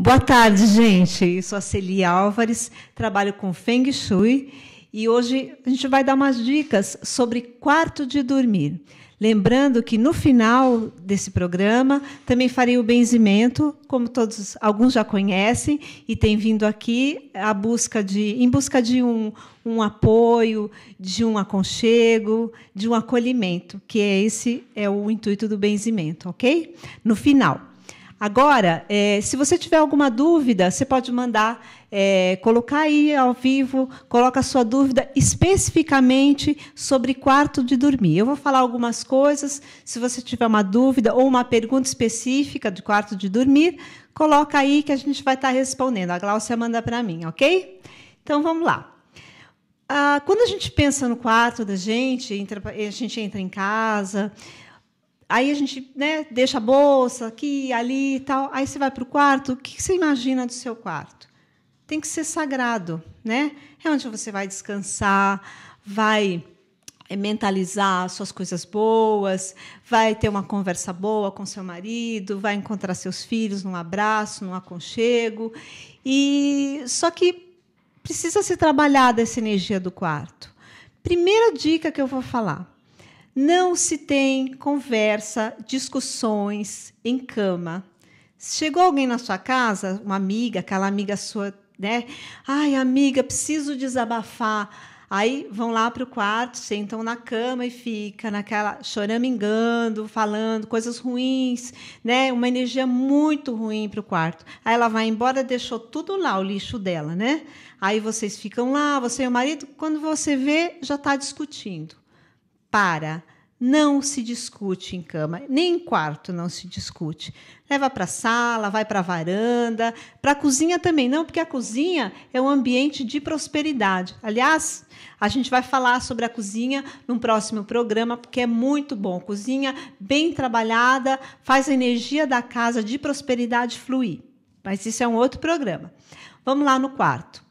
Boa tarde, gente. Eu sou a Celia Álvares, trabalho com Feng Shui e hoje a gente vai dar umas dicas sobre quarto de dormir. Lembrando que no final desse programa também farei o benzimento, como todos alguns já conhecem e têm vindo aqui busca de, em busca de um, um apoio, de um aconchego, de um acolhimento, que é esse é o intuito do benzimento, ok? No final. Agora, é, se você tiver alguma dúvida, você pode mandar é, colocar aí ao vivo, coloca a sua dúvida especificamente sobre quarto de dormir. Eu vou falar algumas coisas. Se você tiver uma dúvida ou uma pergunta específica de quarto de dormir, coloca aí que a gente vai estar respondendo. A Gláucia manda para mim, ok? Então vamos lá. Ah, quando a gente pensa no quarto da gente, entra, a gente entra em casa, Aí a gente né, deixa a bolsa aqui, ali e tal. Aí você vai para o quarto. O que você imagina do seu quarto? Tem que ser sagrado, né? É onde você vai descansar, vai eh, mentalizar suas coisas boas, vai ter uma conversa boa com seu marido, vai encontrar seus filhos num abraço, num aconchego. E só que precisa se trabalhar dessa energia do quarto. Primeira dica que eu vou falar: não se tem conversa, discussões em cama. Chegou alguém na sua casa, uma amiga, aquela amiga sua, né? Ai, amiga, preciso desabafar. Aí vão lá para o quarto, sentam na cama e fica naquela choramingando, falando coisas ruins, né? Uma energia muito ruim para o quarto. Aí ela vai embora, deixou tudo lá, o lixo dela, né? Aí vocês ficam lá, você e o marido, quando você vê, já está discutindo para. Não se discute em cama, nem em quarto não se discute. Leva para a sala, vai para a varanda, para a cozinha também, não, porque a cozinha é um ambiente de prosperidade. Aliás, a gente vai falar sobre a cozinha num próximo programa, porque é muito bom. Cozinha bem trabalhada, faz a energia da casa de prosperidade fluir. Mas isso é um outro programa. Vamos lá no quarto.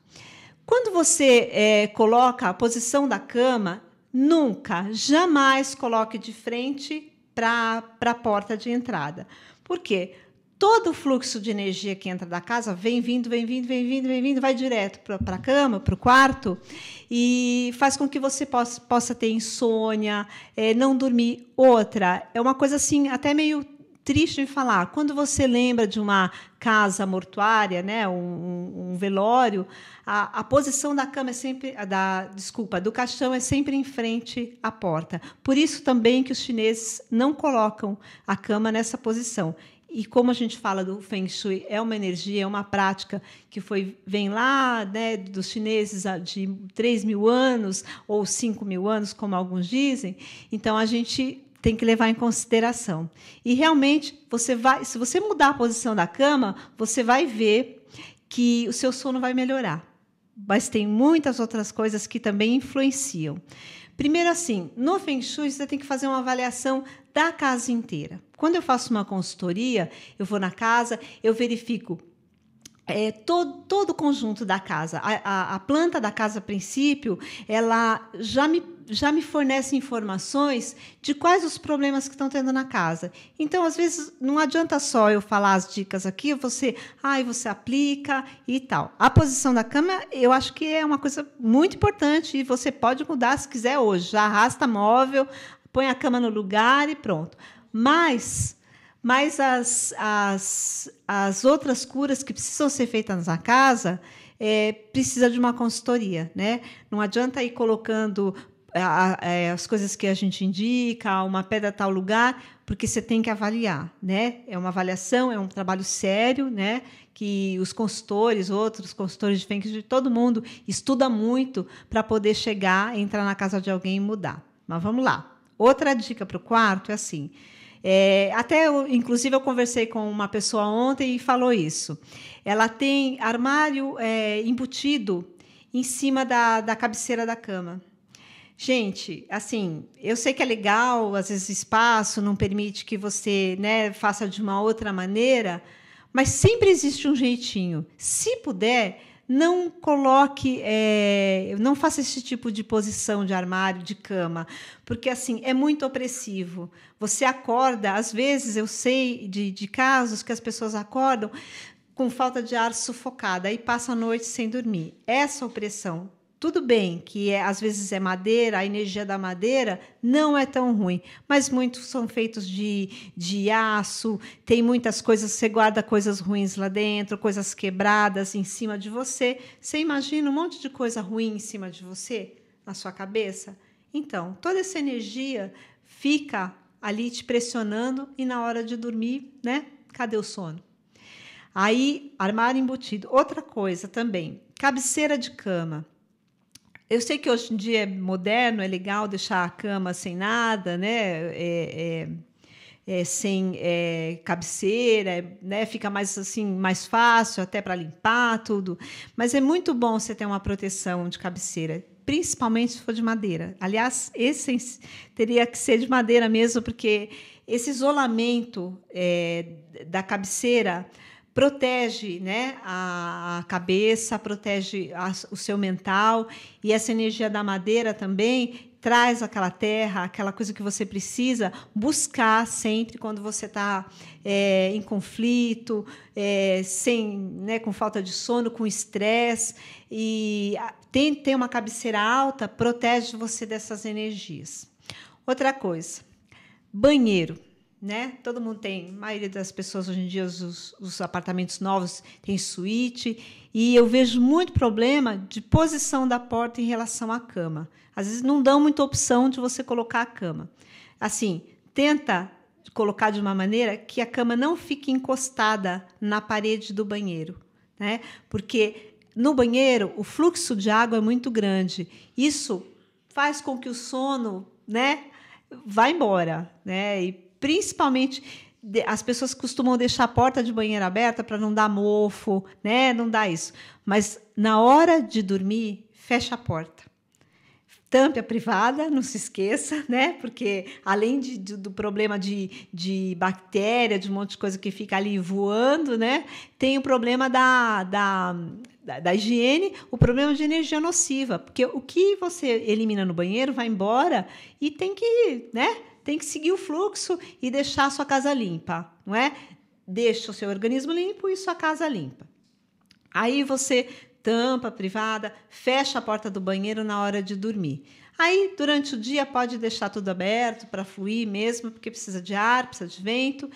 Quando você é, coloca a posição da cama, Nunca, jamais coloque de frente para a porta de entrada. Por quê? Todo o fluxo de energia que entra da casa vem vindo, vem vindo, vem vindo, vem vindo, vai direto para a cama, para o quarto, e faz com que você possa, possa ter insônia, é, não dormir. Outra, é uma coisa assim, até meio triste de falar. Quando você lembra de uma casa mortuária, né, um, um velório, a, a, posição da cama é sempre, da desculpa, do caixão é sempre em frente à porta. Por isso também que os chineses não colocam a cama nessa posição. E como a gente fala do Feng Shui, é uma energia, é uma prática que foi vem lá né, dos chineses de 3 mil anos ou 5 mil anos, como alguns dizem. Então, a gente tem que levar em consideração. E realmente, você vai, se você mudar a posição da cama, você vai ver que o seu sono vai melhorar. Mas tem muitas outras coisas que também influenciam. Primeiro, assim, no Feng Shui, você tem que fazer uma avaliação da casa inteira. Quando eu faço uma consultoria, eu vou na casa, eu verifico é, todo, todo o conjunto da casa. A, a, a planta da casa, a princípio, ela já me já me fornece informações de quais os problemas que estão tendo na casa. Então, às vezes, não adianta só eu falar as dicas aqui, você, ai, ah, você aplica e tal. A posição da cama, eu acho que é uma coisa muito importante e você pode mudar se quiser hoje. Já arrasta móvel, põe a cama no lugar e pronto. Mas mas as, as, as outras curas que precisam ser feitas na casa é, precisa de uma consultoria, né? Não adianta ir colocando a, a, é, as coisas que a gente indica, uma pedra tal lugar, porque você tem que avaliar, né? É uma avaliação, é um trabalho sério, né? Que os consultores, outros consultores de Feng de todo mundo estuda muito para poder chegar, entrar na casa de alguém e mudar. Mas vamos lá. Outra dica para o quarto é assim. É, até, eu, inclusive, eu conversei com uma pessoa ontem e falou isso. Ela tem armário é, embutido em cima da, da cabeceira da cama. Gente, assim, eu sei que é legal, às vezes o espaço não permite que você né, faça de uma outra maneira, mas sempre existe um jeitinho. Se puder, não coloque, é, não faça esse tipo de posição de armário, de cama, porque assim é muito opressivo. Você acorda, às vezes eu sei de, de casos que as pessoas acordam com falta de ar sufocada e passa a noite sem dormir. Essa opressão tudo bem que é, às vezes é madeira, a energia da madeira não é tão ruim, mas muitos são feitos de, de aço, tem muitas coisas, você guarda coisas ruins lá dentro, coisas quebradas em cima de você. Você imagina um monte de coisa ruim em cima de você, na sua cabeça? Então, toda essa energia fica ali te pressionando e na hora de dormir, né? Cadê o sono? Aí, armário embutido. Outra coisa também, cabeceira de cama. Eu sei que hoje em dia é moderno, é legal deixar a cama sem nada, né? É, é, é, sem é, cabeceira, né? Fica mais assim, mais fácil até para limpar tudo. Mas é muito bom você ter uma proteção de cabeceira, principalmente se for de madeira. Aliás, esse teria que ser de madeira mesmo, porque esse isolamento é, da cabeceira protege né, a, cabeça, protege a, o seu mental. E essa energia da madeira também traz aquela terra, aquela coisa que você precisa buscar sempre quando você está é, em conflito, é, sem, né, com falta de sono, com estresse. E tem, tem uma cabeceira alta, protege você dessas energias. Outra coisa, banheiro né? Todo mundo tem, a maioria das pessoas hoje em dia, os, os apartamentos novos têm suíte. E eu vejo muito problema de posição da porta em relação à cama. Às vezes não dão muita opção de você colocar a cama. Assim, tenta colocar de uma maneira que a cama não fique encostada na parede do banheiro, né? Porque no banheiro o fluxo de água é muito grande. Isso faz com que o sono, né, vá embora, né? E principalmente as pessoas costumam deixar a porta de banheiro aberta para não dar mofo, né? Não dá isso. Mas na hora de dormir, fecha a porta. Tampe a privada, não se esqueça, né? Porque além de, de, do problema de, de bactéria, de um monte de coisa que fica ali voando, né? Tem o problema da, da, da, da higiene, o problema de energia nociva. Porque o que você elimina no banheiro vai embora e tem que, né? tem que seguir o fluxo e deixar a sua casa limpa, não é? Deixa o seu organismo limpo e sua casa limpa. Aí você tampa a privada, fecha a porta do banheiro na hora de dormir. Aí, durante o dia, pode deixar tudo aberto para fluir mesmo, porque precisa de ar, precisa de vento.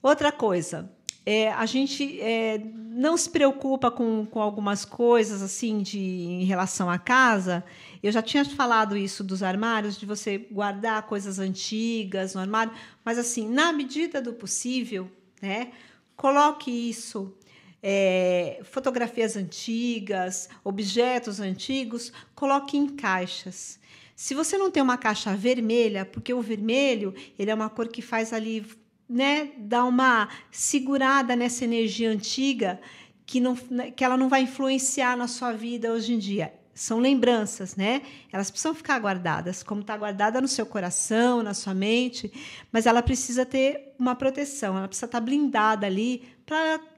Outra coisa, é, a gente é, não se preocupa com, com algumas coisas assim de, em relação à casa eu já tinha falado isso dos armários, de você guardar coisas antigas no armário, mas assim, na medida do possível, né? Coloque isso é, fotografias antigas, objetos antigos, coloque em caixas. Se você não tem uma caixa vermelha, porque o vermelho ele é uma cor que faz ali, né, dar uma segurada nessa energia antiga que, não, né, que ela não vai influenciar na sua vida hoje em dia são lembranças, né? Elas precisam ficar guardadas, como está guardada no seu coração, na sua mente, mas ela precisa ter uma proteção, ela precisa estar tá blindada ali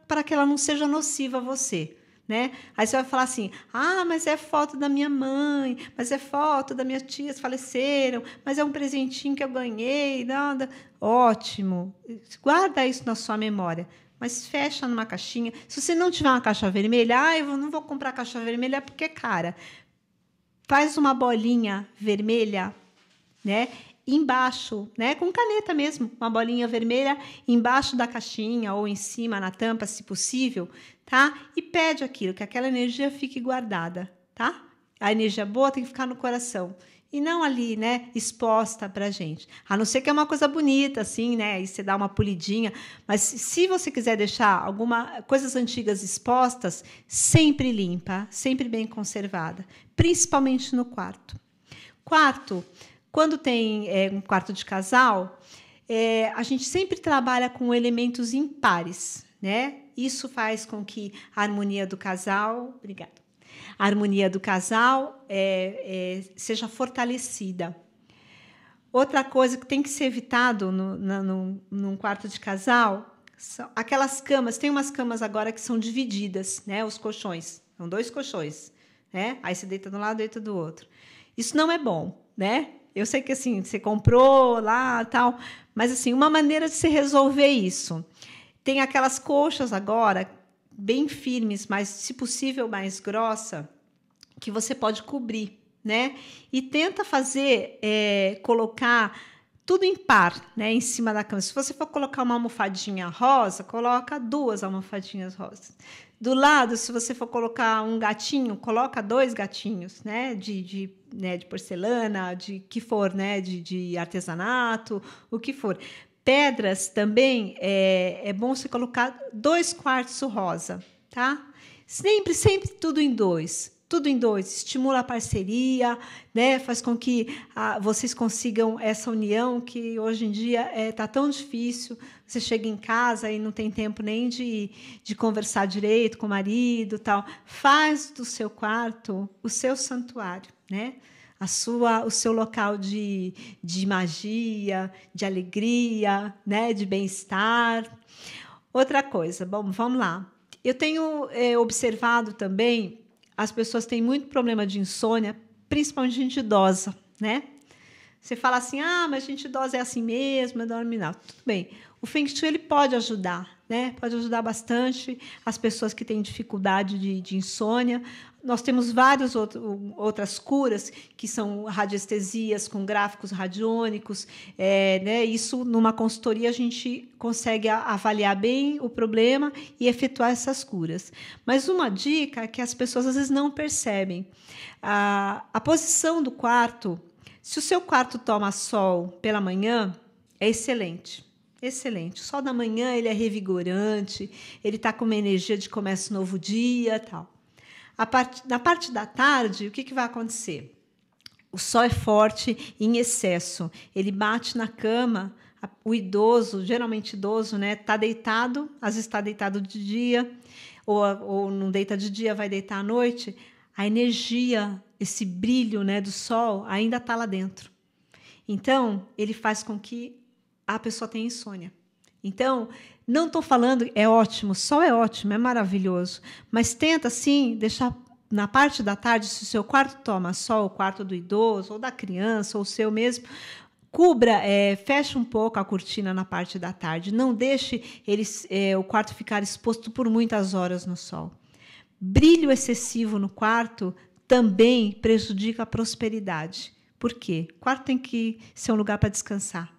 para que ela não seja nociva a você. Né? Aí você vai falar assim: ah, mas é foto da minha mãe, mas é foto da minha tia, faleceram, mas é um presentinho que eu ganhei. Nada. Ótimo. Guarda isso na sua memória mas fecha numa caixinha. Se você não tiver uma caixa vermelha, ah, eu não vou comprar caixa vermelha porque é cara. Faz uma bolinha vermelha, né? Embaixo, né? Com caneta mesmo, uma bolinha vermelha embaixo da caixinha ou em cima na tampa, se possível, tá? E pede aquilo, que aquela energia fique guardada, tá? A energia boa tem que ficar no coração e não ali, né, exposta pra gente. A não ser que é uma coisa bonita, assim, né, e você dá uma polidinha. Mas se você quiser deixar alguma coisas antigas expostas, sempre limpa, sempre bem conservada, principalmente no quarto. Quarto, quando tem é, um quarto de casal, é, a gente sempre trabalha com elementos impares, né? Isso faz com que a harmonia do casal. Obrigada a harmonia do casal é, é, seja fortalecida. Outra coisa que tem que ser evitado no, na, no, num quarto de casal são aquelas camas. Tem umas camas agora que são divididas, né? Os colchões. São dois colchões, né? Aí você deita de um lado, deita do outro. Isso não é bom, né? Eu sei que assim, você comprou lá tal, mas assim, uma maneira de se resolver isso. Tem aquelas coxas agora bem firmes, mas se possível mais grossa, que você pode cobrir, né? E tenta fazer, é, colocar tudo em par, né, em cima da cama. Se você for colocar uma almofadinha rosa, coloca duas almofadinhas rosas. Do lado, se você for colocar um gatinho, coloca dois gatinhos, né, de, de, né, de porcelana, de que for, né, de, de artesanato, o que for, Pedras também é, é bom você colocar dois quartos rosa, tá? Sempre, sempre tudo em dois tudo em dois, estimula a parceria, né? faz com que ah, vocês consigam essa união que hoje em dia está é, tá tão difícil. Você chega em casa e não tem tempo nem de, de conversar direito com o marido, tal. Faz do seu quarto o seu santuário, né? a sua, o seu local de, de magia, de alegria, né, de bem-estar. Outra coisa, bom, vamos lá. Eu tenho é, observado também as pessoas têm muito problema de insônia, principalmente gente idosa, né? Você fala assim, ah, mas gente idosa é assim mesmo, é dorme não. Tudo bem. O Feng Shui ele pode ajudar, né? Pode ajudar bastante as pessoas que têm dificuldade de, de insônia. Nós temos várias outras curas que são radiestesias com gráficos radiônicos, é, né? Isso numa consultoria a gente consegue avaliar bem o problema e efetuar essas curas. Mas uma dica é que as pessoas às vezes não percebem a, a posição do quarto. Se o seu quarto toma sol pela manhã, é excelente excelente. O sol da manhã ele é revigorante, ele está com uma energia de começo novo dia, tal. A parte, na parte da tarde, o que, que vai acontecer? O sol é forte em excesso. Ele bate na cama. O idoso, geralmente idoso, né, tá deitado, às vezes está deitado de dia, ou, ou não deita de dia, vai deitar à noite. A energia, esse brilho, né, do sol ainda está lá dentro. Então, ele faz com que a pessoa tem insônia. Então, não estou falando é ótimo, sol é ótimo, é maravilhoso, mas tenta sim deixar na parte da tarde, se o seu quarto toma sol, o quarto do idoso ou da criança ou o seu mesmo, cubra, é, feche um pouco a cortina na parte da tarde, não deixe eles é, o quarto ficar exposto por muitas horas no sol. Brilho excessivo no quarto também prejudica a prosperidade. Por quê? O quarto tem que ser um lugar para descansar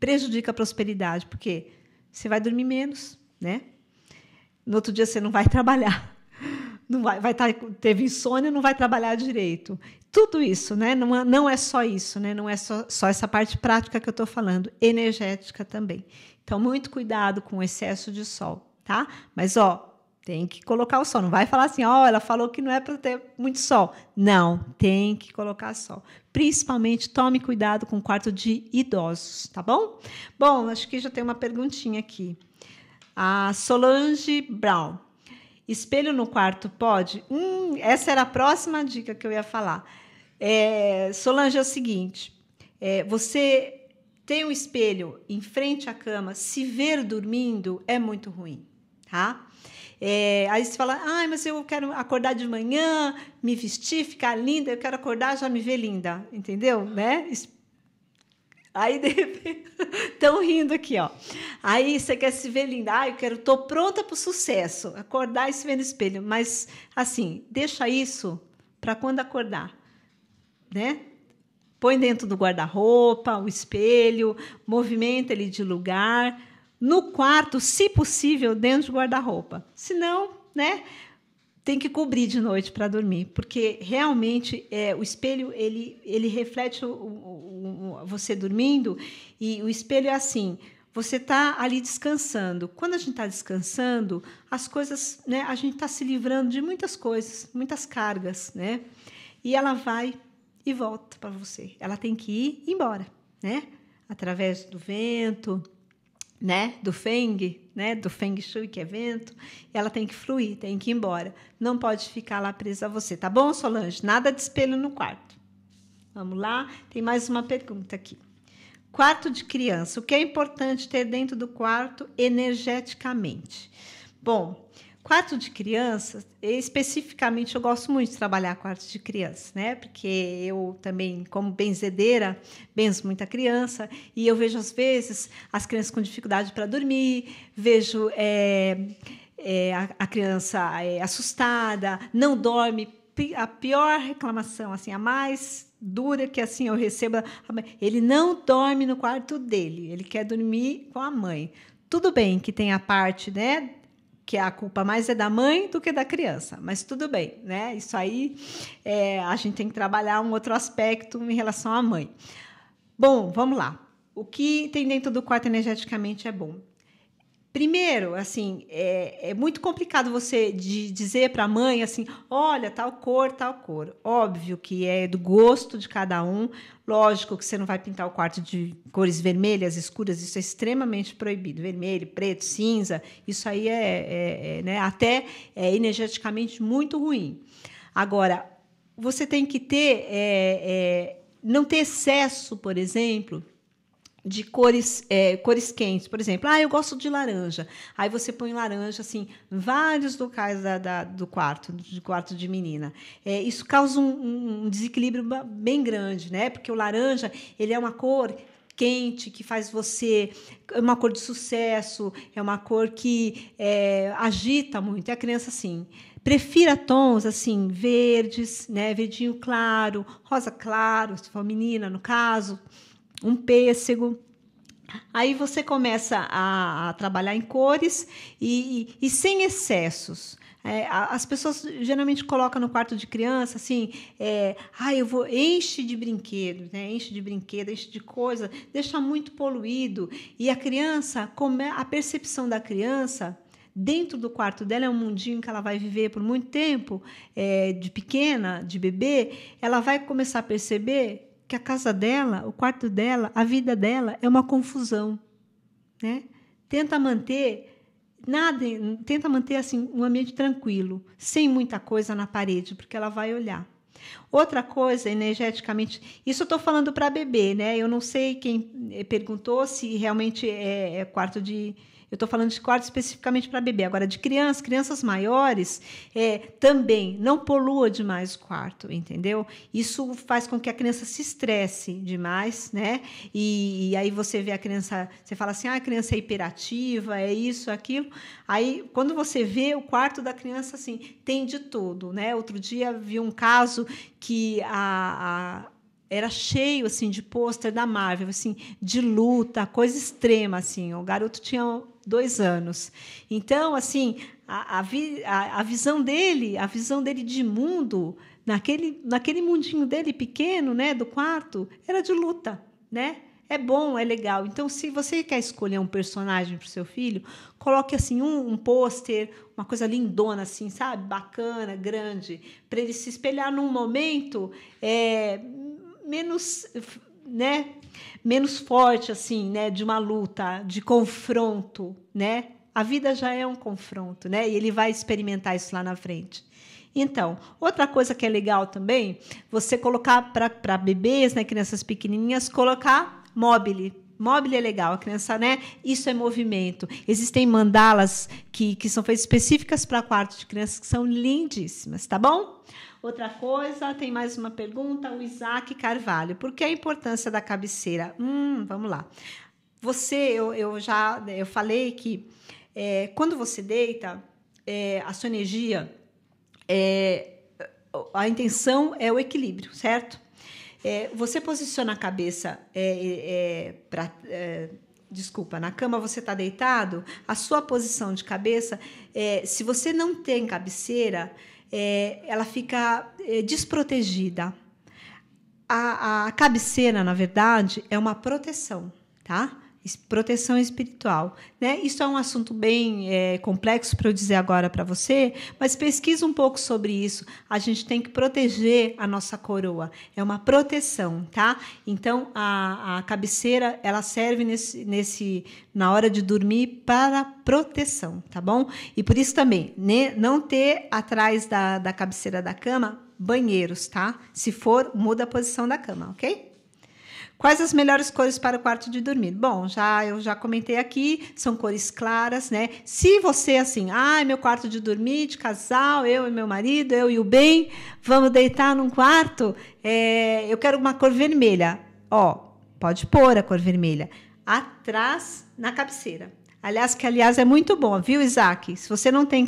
prejudica a prosperidade, porque você vai dormir menos, né? No outro dia você não vai trabalhar. Não vai, vai estar tá, teve insônia, não vai trabalhar direito. Tudo isso, né? Não, não é só isso, né? Não é só, só essa parte prática que eu estou falando, energética também. Então, muito cuidado com o excesso de sol, tá? Mas, ó, tem que colocar o sol. Não vai falar assim, ó, oh, ela falou que não é para ter muito sol. Não, tem que colocar sol. Principalmente tome cuidado com o quarto de idosos, tá bom? Bom, acho que já tem uma perguntinha aqui. A Solange Brown. Espelho no quarto pode? Hum, essa era a próxima dica que eu ia falar. É, Solange é o seguinte: é, você tem um espelho em frente à cama, se ver dormindo é muito ruim, tá? É, aí você fala, ah, mas eu quero acordar de manhã, me vestir, ficar linda, eu quero acordar, já me ver linda, entendeu? Né? Aí de repente estão rindo aqui, ó. Aí você quer se ver linda, ah, eu quero, tô pronta para o sucesso, acordar e se ver no espelho, mas assim, deixa isso para quando acordar, né? Põe dentro do guarda-roupa, o espelho, movimenta ele de lugar, no quarto, se possível, dentro de guarda-roupa. Senão, né? Tem que cobrir de noite para dormir, porque realmente é, o espelho ele, ele reflete o, o, o, você dormindo e o espelho é assim. Você está ali descansando. Quando a gente está descansando, as coisas, né? A gente está se livrando de muitas coisas, muitas cargas, né? E ela vai e volta para você. Ela tem que ir embora, né? Através do vento, né, do Feng, né, do Feng Shui, que é vento, ela tem que fluir, tem que ir embora. Não pode ficar lá presa a você, tá bom, Solange? Nada de espelho no quarto. Vamos lá, tem mais uma pergunta aqui. Quarto de criança, o que é importante ter dentro do quarto energeticamente? Bom, Quarto de crianças, especificamente eu gosto muito de trabalhar quarto de crianças, né? Porque eu também, como benzedeira, benzo muita criança e eu vejo às vezes as crianças com dificuldade para dormir, vejo é, é, a, a, criança é, assustada, não dorme. A pior reclamação, assim, a mais dura que assim eu recebo, Ele não dorme no quarto dele, ele quer dormir com a mãe. Tudo bem que tem a parte, né? que a culpa mais é da mãe do que da criança. Mas tudo bem, né? Isso aí é, a gente tem que trabalhar um outro aspecto em relação à mãe. Bom, vamos lá. O que tem dentro do quarto energeticamente é bom. Primeiro, assim, é, é, muito complicado você de dizer para a mãe assim, olha, tal cor, tal cor. Óbvio que é do gosto de cada um. Lógico que você não vai pintar o quarto de cores vermelhas, escuras, isso é extremamente proibido. Vermelho, preto, cinza, isso aí é, é, é né, até é energeticamente muito ruim. Agora, você tem que ter, é, é, não ter excesso, por exemplo, de cores, é, cores quentes, por exemplo, ah, eu gosto de laranja. Aí você põe laranja assim, vários locais da, da do quarto, do quarto de menina. É, isso causa um, um, desequilíbrio bem grande, né? Porque o laranja ele é uma cor quente que faz você é uma cor de sucesso, é uma cor que é, agita muito. E a criança assim prefira tons assim verdes, né? Verdinho claro, rosa claro, se for menina no caso um pêssego. Aí você começa a, a trabalhar em cores e, e, sem excessos. É, as pessoas geralmente colocam no quarto de criança assim, é, ah, eu vou enche de brinquedo, né? enche de brinquedo, enche de coisa, deixa muito poluído e a criança, a percepção da criança dentro do quarto dela é um mundinho que ela vai viver por muito tempo, é, de pequena, de bebê, ela vai começar a perceber que a casa dela, o quarto dela, a vida dela é uma confusão, né? Tenta manter nada, tenta manter assim um ambiente tranquilo, sem muita coisa na parede, porque ela vai olhar. Outra coisa, energeticamente, isso eu estou falando para bebê, né? Eu não sei quem eh, perguntou se realmente é, é quarto de eu estou falando de quarto especificamente para bebê. Agora, de crianças, crianças maiores, é, também não polua demais o quarto, entendeu? Isso faz com que a criança se estresse demais, né? E, e aí você vê a criança, você fala assim, ah, a criança é hiperativa, é isso, aquilo. Aí, quando você vê o quarto da criança, assim, tem de tudo, né? Outro dia vi um caso que a, a era cheio assim de pôster da Marvel, assim, de luta, coisa extrema assim. O garoto tinha dois anos. Então, assim, a, a, vi, a, a visão dele, a visão dele de mundo naquele, naquele mundinho dele pequeno, né, do quarto, era de luta, né? É bom, é legal. Então, se você quer escolher um personagem para o seu filho, coloque assim um, um pôster, uma coisa lindona, assim, sabe, bacana, grande, para ele se espelhar num momento é, menos, né, menos forte assim, né, de uma luta, de confronto, né? A vida já é um confronto, né? E ele vai experimentar isso lá na frente. Então, outra coisa que é legal também, você colocar para bebês, né, crianças pequenininhas, colocar mobile Mobile é legal, a criança, né? Isso é movimento. Existem mandalas que, que são feitas específicas para quartos de crianças que são lindíssimas, tá bom? Outra coisa, tem mais uma pergunta, o Isaac Carvalho. Por que a importância da cabeceira? Hum, vamos lá. Você, eu, eu já né, eu falei que é, quando você deita, é, a sua energia, é, a intenção é o equilíbrio, certo? É, você posiciona a cabeça é, é, é, é desculpa, na cama você está deitado, a sua posição de cabeça, é, se você não tem cabeceira, é, ela fica é, desprotegida. A, a cabeceira, na verdade, é uma proteção, tá? proteção espiritual. Né? Isso é um assunto bem é, complexo para eu dizer agora para você, mas pesquisa um pouco sobre isso. A gente tem que proteger a nossa coroa. É uma proteção, tá? Então a, a cabeceira ela serve nesse, nesse na hora de dormir para proteção, tá bom? E por isso também né, não ter atrás da, da cabeceira da cama banheiros, tá? Se for muda a posição da cama, ok? Quais as melhores cores para o quarto de dormir? Bom, já eu já comentei aqui, são cores claras, né? Se você assim, ah, meu quarto de dormir de casal, eu e meu marido, eu e o bem, vamos deitar num quarto, é, eu quero uma cor vermelha. Ó, pode pôr a cor vermelha atrás na cabeceira. Aliás, que aliás é muito bom, viu, Isaac? Se você não tem,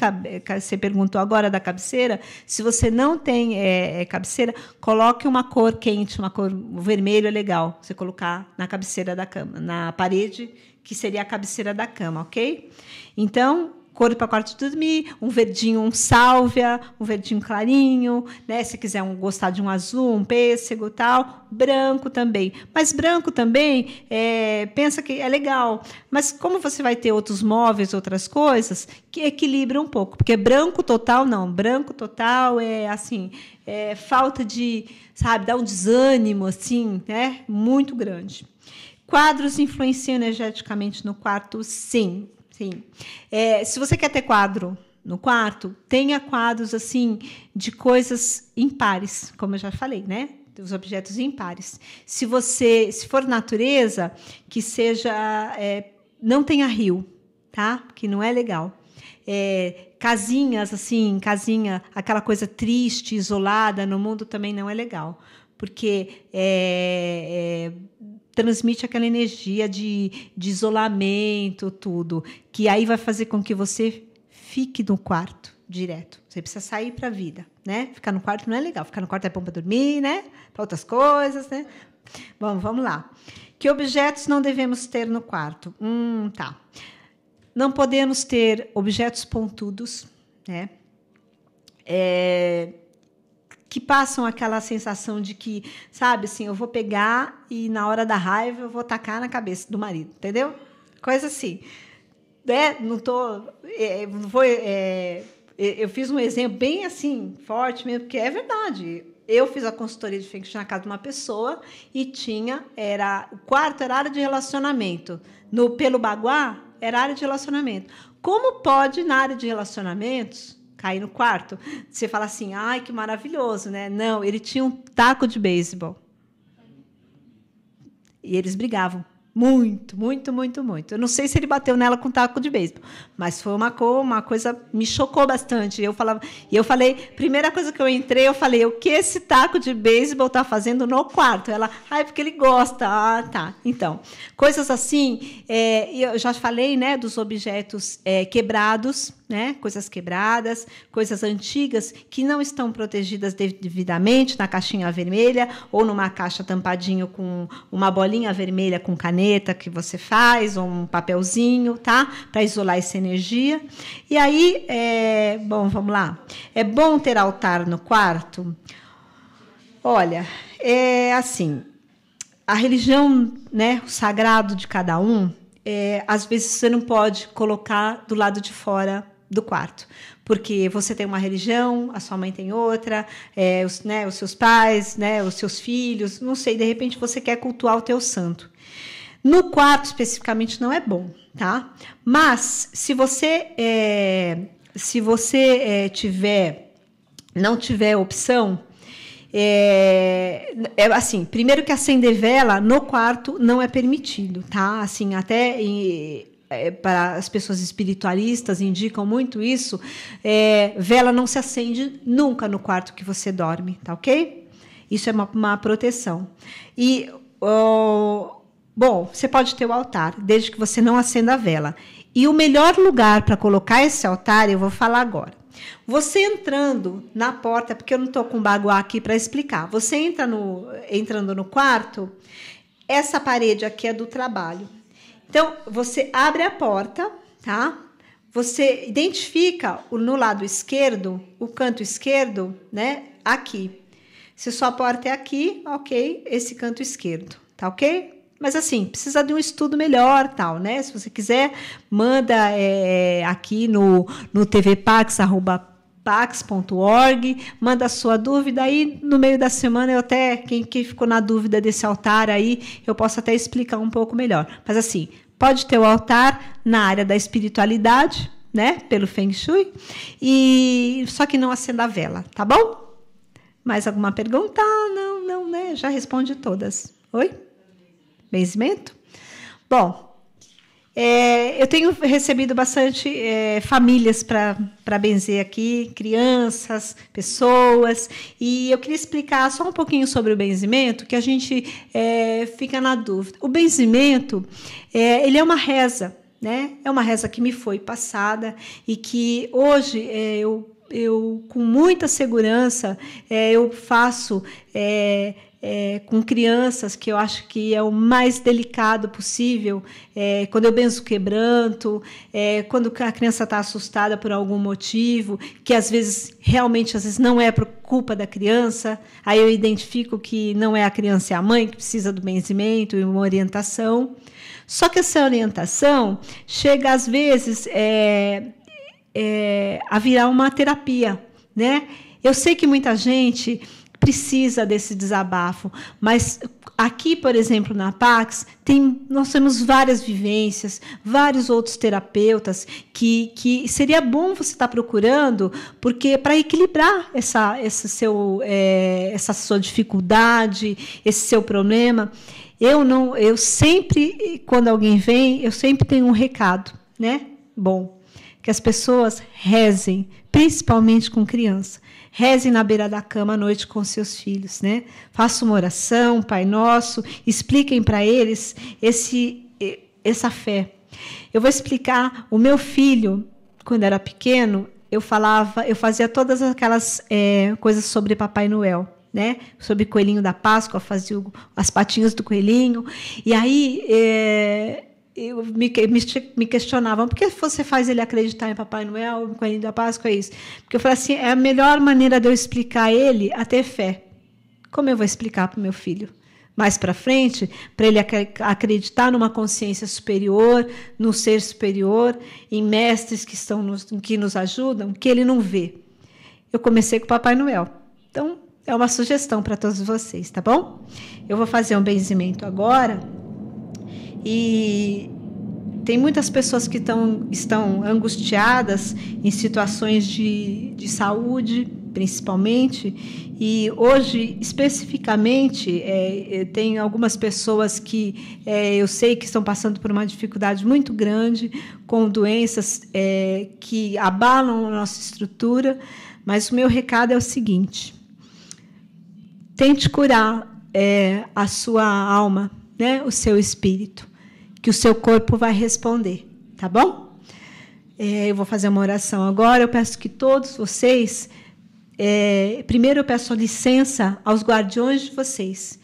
você perguntou agora da cabeceira, se você não tem é, é cabeceira, coloque uma cor quente, uma cor vermelho é legal. Você colocar na cabeceira da cama, na parede que seria a cabeceira da cama, ok? Então couro para quarto de dormir, um verdinho, um sálvia, um verdinho clarinho, né? Se quiser um, gostar de um azul, um pêssego tal, branco também. Mas branco também é, pensa que é legal. Mas como você vai ter outros móveis, outras coisas, que equilibra um pouco. Porque branco total, não. Branco total é assim, é falta de, sabe, dá um desânimo, assim, né? Muito grande. Quadros influenciam energeticamente no quarto, sim. Sim. É, se você quer ter quadro no quarto, tenha quadros assim de coisas impares, como eu já falei, né? Os objetos impares. Se você, se for natureza, que seja, é, não tenha rio, tá? Que não é legal. É, casinhas assim, casinha, aquela coisa triste, isolada no mundo também não é legal, porque é, é transmite aquela energia de, de isolamento, tudo, que aí vai fazer com que você fique no quarto direto. Você precisa sair para a vida, né? Ficar no quarto não é legal. Ficar no quarto é bom para dormir, né? Para outras coisas, né? Bom, vamos lá. Que objetos não devemos ter no quarto? Hum, tá. Não podemos ter objetos pontudos, né? É, que passam aquela sensação de que, sabe, assim, eu vou pegar e na hora da raiva eu vou tacar na cabeça do marido, entendeu? Coisa assim. Né? Não tô. É, foi, é, eu fiz um exemplo bem assim, forte mesmo, porque é verdade. Eu fiz a consultoria de Feng Shui na casa de uma pessoa e tinha, era, o quarto era área de relacionamento. No Pelo Baguá, era área de relacionamento. Como pode, na área de relacionamentos, cair no quarto, você fala assim, ai, que maravilhoso, né? Não, ele tinha um taco de beisebol. E eles brigavam. Muito, muito, muito, muito. Eu não sei se ele bateu nela com taco de beisebol, mas foi uma, co uma coisa me chocou bastante. Eu falava, e eu falei, primeira coisa que eu entrei, eu falei, o que esse taco de beisebol tá fazendo no quarto? Ela, ah, é porque ele gosta. Ah, tá. Então, coisas assim. É, eu já falei, né, dos objetos é, quebrados, né, coisas quebradas, coisas antigas que não estão protegidas devidamente na caixinha vermelha ou numa caixa tampadinho com uma bolinha vermelha com caneta caneta que você faz, um papelzinho, tá? Para isolar essa energia. E aí, é... bom, vamos lá. É bom ter altar no quarto? Olha, é assim, a religião, né, o sagrado de cada um, é, às vezes você não pode colocar do lado de fora do quarto, porque você tem uma religião, a sua mãe tem outra, é, os, né, os seus pais, né, os seus filhos, não sei, de repente você quer cultuar o teu santo. No quarto, especificamente, não é bom, tá? Mas se você é, se você é, tiver não tiver opção, é, é, assim, primeiro que acender vela no quarto não é permitido, tá? Assim, até é, para as pessoas espiritualistas indicam muito isso. É, vela não se acende nunca no quarto que você dorme, tá ok? Isso é uma, uma proteção. E oh, Bom, você pode ter o altar, desde que você não acenda a vela. E o melhor lugar para colocar esse altar, eu vou falar agora. Você entrando na porta, porque eu não estou com baguá aqui para explicar. Você entra no, entrando no quarto, essa parede aqui é do trabalho. Então, você abre a porta, tá? Você identifica no lado esquerdo, o canto esquerdo, né? Aqui. Se sua porta é aqui, ok, esse canto esquerdo, tá ok? Mas assim, precisa de um estudo melhor, tal, né? Se você quiser, manda é, é aqui no, no tvpax@pax.org, manda a sua dúvida aí no meio da semana eu até quem, quem ficou na dúvida desse altar aí, eu posso até explicar um pouco melhor. Mas assim, pode ter o altar na área da espiritualidade, né, pelo Feng Shui, e só que não acenda a vela, tá bom? Mais alguma pergunta? Ah, não, não, né? Já responde todas. Oi? benzimento? Bom, é, eu tenho recebido bastante é, famílias para benzer aqui, crianças, pessoas, e eu queria explicar só um pouquinho sobre o benzimento, que a gente é, fica na dúvida. O benzimento, é, ele é uma reza, né? É uma reza que me foi passada e que hoje é, eu, eu, com muita segurança, é, eu faço é, com crianças, que eu acho que é o mais delicado possível, é, quando eu benzo quebranto, é, quando a criança está assustada por algum motivo, que às vezes realmente às vezes não é por culpa da criança, aí eu identifico que não é a criança, é a mãe que precisa do benzimento e uma orientação. Só que essa orientação chega às vezes é, é, a virar uma terapia, né? Eu sei que muita gente precisa desse desabafo. Mas aqui, por exemplo, na Pax, tem, nós temos várias vivências, vários outros terapeutas que, que seria bom você estar tá procurando, porque para equilibrar essa, essa seu, é, essa sua dificuldade, esse seu problema. Eu não, eu sempre, quando alguém vem, eu sempre tenho um recado, né? Bom, que as pessoas rezem, principalmente com criança. Rezem na beira da cama à noite com seus filhos, né? Faça uma oração, Pai Nosso, expliquem para eles esse essa fé. Eu vou explicar o meu filho quando era pequeno, eu falava, eu fazia todas aquelas é, coisas sobre Papai Noel. Né? Sobre coelhinho da Páscoa, fazia as patinhas do coelhinho. E aí é, eu me, me, me, questionavam por que você faz ele acreditar em Papai Noel, no Coelhinho da Páscoa, é isso. Porque eu falei assim, é a melhor maneira de eu explicar a ele a ter fé. Como eu vou explicar para o meu filho? Mais para frente, para ele acreditar numa consciência superior, no ser superior, em mestres que estão nos, que nos ajudam, que ele não vê. Eu comecei com Papai Noel. Então, é uma sugestão para todos vocês, tá bom? Eu vou fazer um benzimento agora. E tem muitas pessoas que tão, estão angustiadas em situações de, de saúde, principalmente. E hoje, especificamente, é, tem algumas pessoas que é, eu sei que estão passando por uma dificuldade muito grande com doenças é, que abalam a nossa estrutura. Mas o meu recado é o seguinte: tente curar é, a sua alma, né, o seu espírito que o seu corpo vai responder, tá bom? É, eu vou fazer uma oração agora. Eu peço que todos vocês. É, primeiro, eu peço licença aos guardiões de vocês.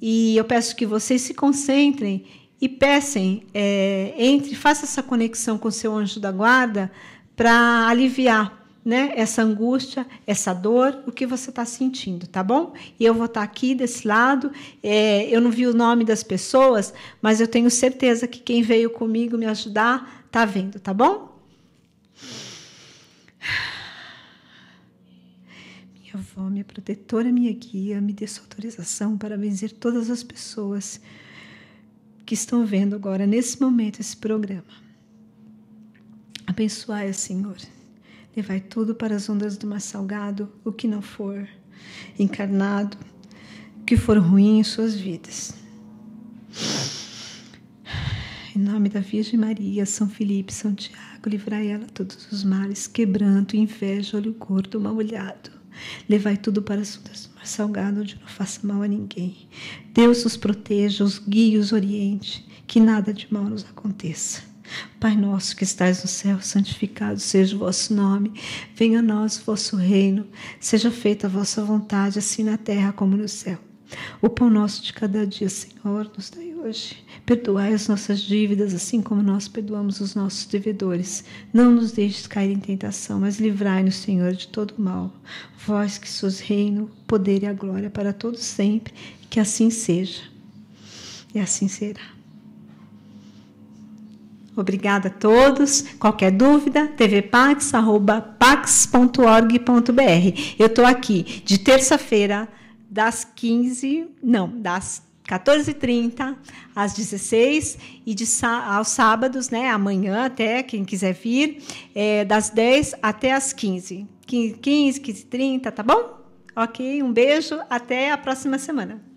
E eu peço que vocês se concentrem e peçam, é, entre, faça essa conexão com seu anjo da guarda para aliviar, né, essa angústia, essa dor, o que você está sentindo, tá bom? E eu vou estar tá aqui desse lado. É, eu não vi o nome das pessoas, mas eu tenho certeza que quem veio comigo me ajudar tá vendo, tá bom? Minha avó, minha protetora, minha guia, me dê sua autorização para benzer todas as pessoas que estão vendo agora, nesse momento, esse programa. Abençoai, Senhor. Levai tudo para as ondas do mar salgado, o que não for encarnado, o que for ruim em suas vidas. Em nome da Virgem Maria, São Felipe, São Tiago, livrai ela todos os males, quebranto, inveja, olho gordo, mal olhado. Levai tudo para as ondas do mar salgado, onde não faça mal a ninguém. Deus os proteja, os guie, os oriente, que nada de mal nos aconteça. Pai nosso que estais no céu, santificado seja o vosso nome. Venha a nós o vosso reino. Seja feita a vossa vontade, assim na terra como no céu. O pão nosso de cada dia, Senhor, nos dai hoje. Perdoai as nossas dívidas, assim como nós perdoamos os nossos devedores. Não nos deixes cair em tentação, mas livrai-nos, Senhor, de todo mal. Vós que sois reino, poder e a glória para todos sempre, que assim seja. E assim será. Obrigada a todos. Qualquer dúvida, tvpax.org.br. Eu estou aqui de terça-feira, das 15, não, das 14h30 às 16 e de, aos sábados, né, amanhã até, quem quiser vir, é, das 10 até as 15. 15, 15, 30, tá bom? Ok, um beijo, até a próxima semana.